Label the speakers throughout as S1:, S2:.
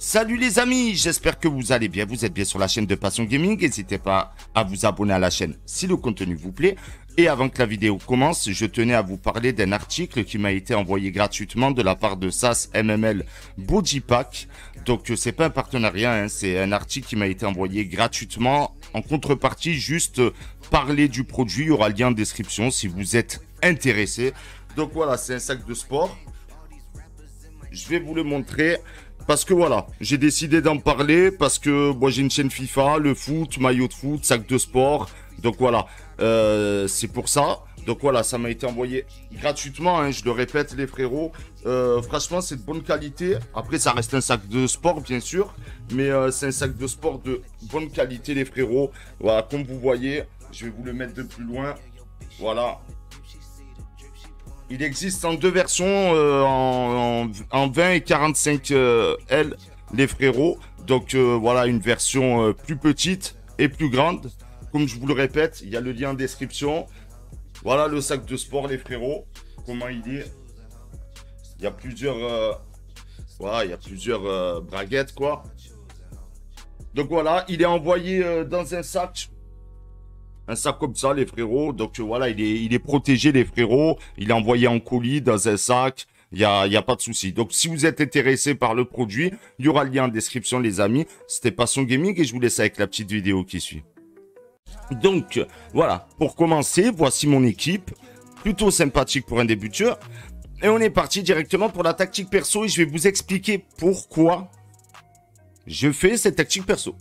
S1: Salut les amis, j'espère que vous allez bien. Vous êtes bien sur la chaîne de Passion Gaming. N'hésitez pas à vous abonner à la chaîne si le contenu vous plaît. Et avant que la vidéo commence, je tenais à vous parler d'un article qui m'a été envoyé gratuitement de la part de SAS MML Body Pack. Donc euh, c'est pas un partenariat, hein, c'est un article qui m'a été envoyé gratuitement. En contrepartie, juste euh, parler du produit, il y aura le lien en description si vous êtes intéressé. Donc voilà, c'est un sac de sport je vais vous le montrer parce que voilà, j'ai décidé d'en parler parce que moi j'ai une chaîne FIFA, le foot, maillot de foot, sac de sport. Donc voilà, euh, c'est pour ça. Donc voilà, ça m'a été envoyé gratuitement, hein, je le répète les frérots. Euh, franchement, c'est de bonne qualité. Après, ça reste un sac de sport, bien sûr. Mais euh, c'est un sac de sport de bonne qualité, les frérots. Voilà, comme vous voyez, je vais vous le mettre de plus loin. Voilà, il existe en deux versions, euh, en, 20 et 45 euh, L, les frérots. Donc euh, voilà, une version plus petite et plus grande. Comme je vous le répète, il y a le lien en description. Voilà le sac de sport, les frérots. Comment il est Il y a plusieurs... voilà, il y a plusieurs braguettes, quoi. Donc voilà, il est envoyé dans un sac un hein, sac comme ça, les frérots. Donc voilà, il est, il est protégé, les frérots. Il est envoyé en colis dans un sac. Il y a, a pas de souci. Donc si vous êtes intéressé par le produit, il y aura le lien en description, les amis. C'était Passion Gaming et je vous laisse avec la petite vidéo qui suit. Donc voilà, pour commencer, voici mon équipe. Plutôt sympathique pour un débuteur. Et on est parti directement pour la tactique perso et je vais vous expliquer pourquoi je fais cette tactique perso.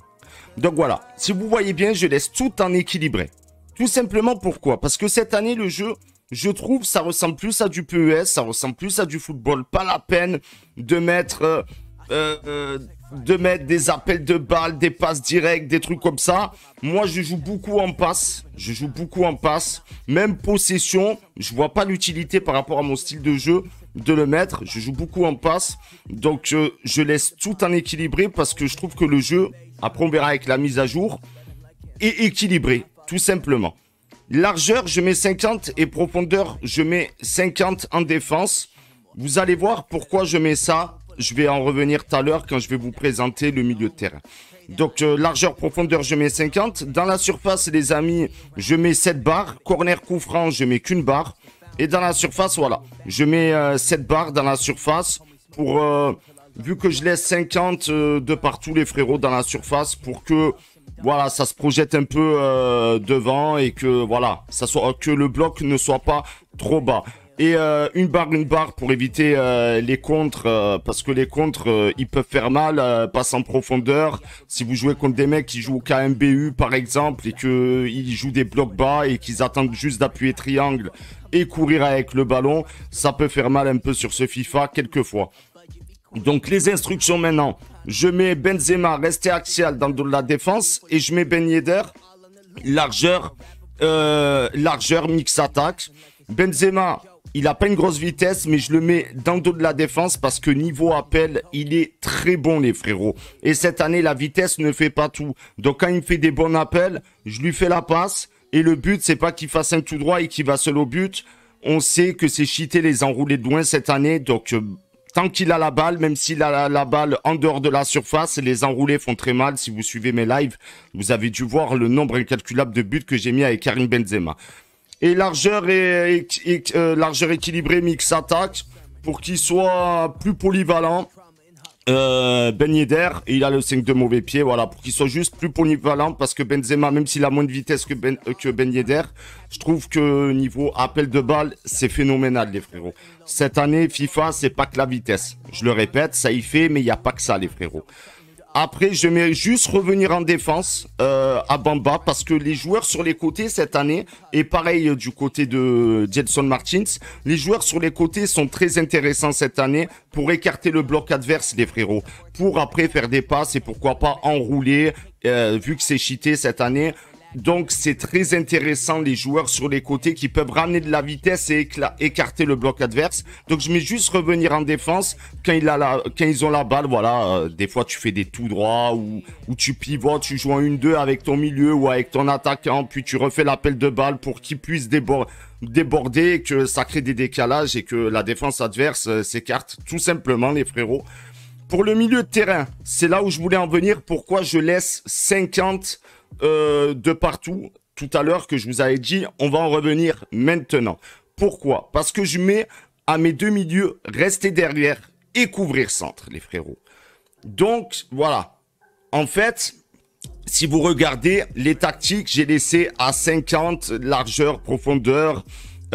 S1: Donc voilà, si vous voyez bien, je laisse tout en équilibré. Tout simplement pourquoi Parce que cette année, le jeu, je trouve, ça ressemble plus à du PES, ça ressemble plus à du football. Pas la peine de mettre, euh, euh, euh, de mettre des appels de balles, des passes directes, des trucs comme ça. Moi, je joue beaucoup en passe. Je joue beaucoup en passe. Même possession, je vois pas l'utilité par rapport à mon style de jeu de le mettre. Je joue beaucoup en passe. Donc, je laisse tout en équilibré parce que je trouve que le jeu après, on verra avec la mise à jour. Et équilibré, tout simplement. Largeur, je mets 50 et profondeur, je mets 50 en défense. Vous allez voir pourquoi je mets ça. Je vais en revenir tout à l'heure quand je vais vous présenter le milieu de terrain. Donc euh, largeur, profondeur, je mets 50. Dans la surface, les amis, je mets 7 barres. Corner coup franc, je mets qu'une barre. Et dans la surface, voilà, je mets 7 euh, barres dans la surface pour euh, vu que je laisse 50 euh, de partout les frérots dans la surface pour que voilà, ça se projette un peu euh, devant et que voilà, ça soit euh, que le bloc ne soit pas trop bas. Et une barre, une barre pour éviter les contres, parce que les contres, ils peuvent faire mal, passe en profondeur. Si vous jouez contre des mecs qui jouent au KMBU par exemple, et qu'ils jouent des blocs bas et qu'ils attendent juste d'appuyer triangle et courir avec le ballon, ça peut faire mal un peu sur ce FIFA quelquefois. Donc les instructions maintenant, je mets Benzema rester axial dans de la défense et je mets Ben Yedder largeur, euh, largeur mix attaque. Benzema, il n'a pas une grosse vitesse, mais je le mets dans le dos de la défense parce que niveau appel, il est très bon, les frérots. Et cette année, la vitesse ne fait pas tout. Donc quand il me fait des bons appels, je lui fais la passe. Et le but, c'est pas qu'il fasse un tout droit et qu'il va seul au but. On sait que c'est cheaté les enroulés de loin cette année. Donc euh, tant qu'il a la balle, même s'il a la, balle en dehors de la surface, les enroulés font très mal. Si vous suivez mes lives, vous avez dû voir le nombre incalculable de buts que j'ai mis avec Karim Benzema. Et largeur, et, euh, largeur équilibrée, mix attaque, pour qu'il soit plus polyvalent. Euh, ben Yedder, il a le 5 de mauvais pied, voilà, pour qu'il soit juste plus polyvalent, parce que Benzema, même s'il a moins de vitesse que Ben, euh, que ben je trouve que niveau appel de balle, c'est phénoménal, les frérots. Cette année, FIFA, c'est pas que la vitesse. Je le répète, ça y fait, mais il n'y a pas que ça, les frérots. Après, j'aimerais juste revenir en défense euh, à Bamba parce que les joueurs sur les côtés cette année, et pareil euh, du côté de Jenson Martins, les joueurs sur les côtés sont très intéressants cette année pour écarter le bloc adverse, des frérots, pour après faire des passes et pourquoi pas enrouler, euh, vu que c'est cheaté cette année, donc c'est très intéressant les joueurs sur les côtés qui peuvent ramener de la vitesse et écarter le bloc adverse. Donc je mets juste revenir en défense quand, il a quand ils ont la balle. Voilà, euh, des fois tu fais des tout droits ou, ou tu pivotes, tu joues en 1-2 avec ton milieu ou avec ton attaquant, puis tu refais l'appel de balle pour qu'il puisse déborder que ça crée des décalages et que la défense adverse euh, s'écarte tout simplement les frérots. Pour le milieu de terrain, c'est là où je voulais en venir, pourquoi je laisse 50 euh, de partout tout à l'heure que je vous avais dit. On va en revenir maintenant. Pourquoi Parce que je mets à mes deux milieux rester derrière et couvrir centre, les frérots. Donc, voilà. En fait, si vous regardez les tactiques, j'ai laissé à 50 largeur, profondeur,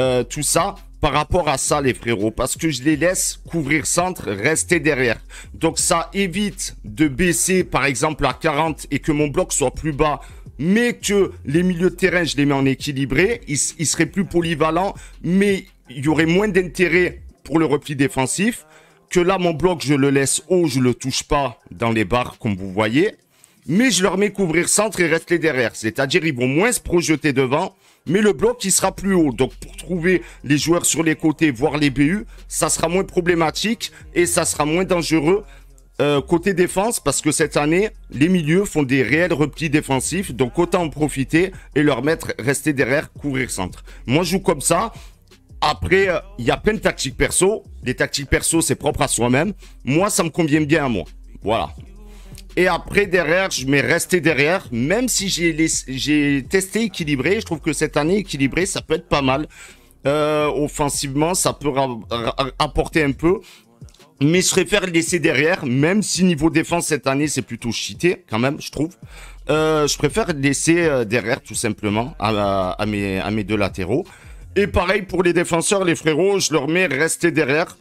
S1: euh, tout ça par rapport à ça, les frérots, parce que je les laisse couvrir centre, rester derrière. Donc ça évite de baisser, par exemple, à 40 et que mon bloc soit plus bas, mais que les milieux de terrain, je les mets en équilibré. Ils, seraient plus polyvalents, mais il y aurait moins d'intérêt pour le repli défensif. Que là, mon bloc, je le laisse haut, je le touche pas dans les barres, comme vous voyez mais je leur mets couvrir centre et rester derrière. C'est-à-dire, ils vont moins se projeter devant, mais le bloc, qui sera plus haut. Donc, pour trouver les joueurs sur les côtés, voire les BU, ça sera moins problématique et ça sera moins dangereux euh, côté défense parce que cette année, les milieux font des réels replis défensifs. Donc, autant en profiter et leur mettre rester derrière, couvrir centre. Moi, je joue comme ça. Après, euh, il y a plein de tactiques perso. Les tactiques perso, c'est propre à soi-même. Moi, ça me convient bien à moi. Voilà. Et après, derrière, je mets « rester derrière. Même si j'ai testé équilibré, je trouve que cette année équilibré, ça peut être pas mal. Euh, offensivement, ça peut apporter un peu. Mais je préfère laisser derrière, même si niveau défense cette année, c'est plutôt cheaté, quand même, je trouve. Euh, je préfère laisser euh, derrière, tout simplement, à, à, mes, à mes deux latéraux. Et pareil pour les défenseurs, les frérots, je leur mets rester derrière.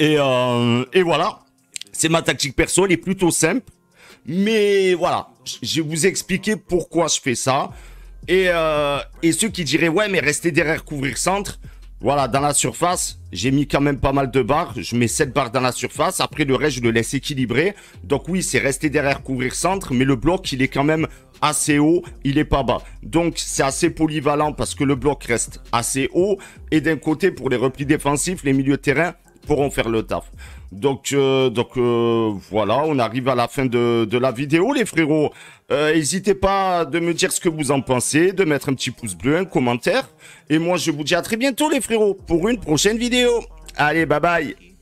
S1: Et, et voilà, c'est ma tactique perso, elle est plutôt simple. Mais voilà, je vais vous expliquer pourquoi je fais ça. Euh, et, ceux qui diraient, ouais, mais rester derrière couvrir centre, voilà, dans la surface, j'ai mis quand même pas mal de barres. Je mets 7 barres dans la surface. Après, le reste, je le laisse équilibrer Donc oui, c'est rester derrière couvrir centre, mais le bloc, il est quand même assez haut, il est pas bas. Donc c'est assez polyvalent parce que le bloc reste assez haut. Et d'un côté, pour les replis défensifs, les milieux de terrain pourront faire le taf. Donc, euh, donc euh, voilà, on arrive à la fin de, de la vidéo, les frérots. Euh, n'hésitez pas de me dire ce que vous en pensez, de mettre un petit pouce bleu, un commentaire. Et moi, je vous dis à très bientôt, les frérots, pour une prochaine vidéo. Allez, bye bye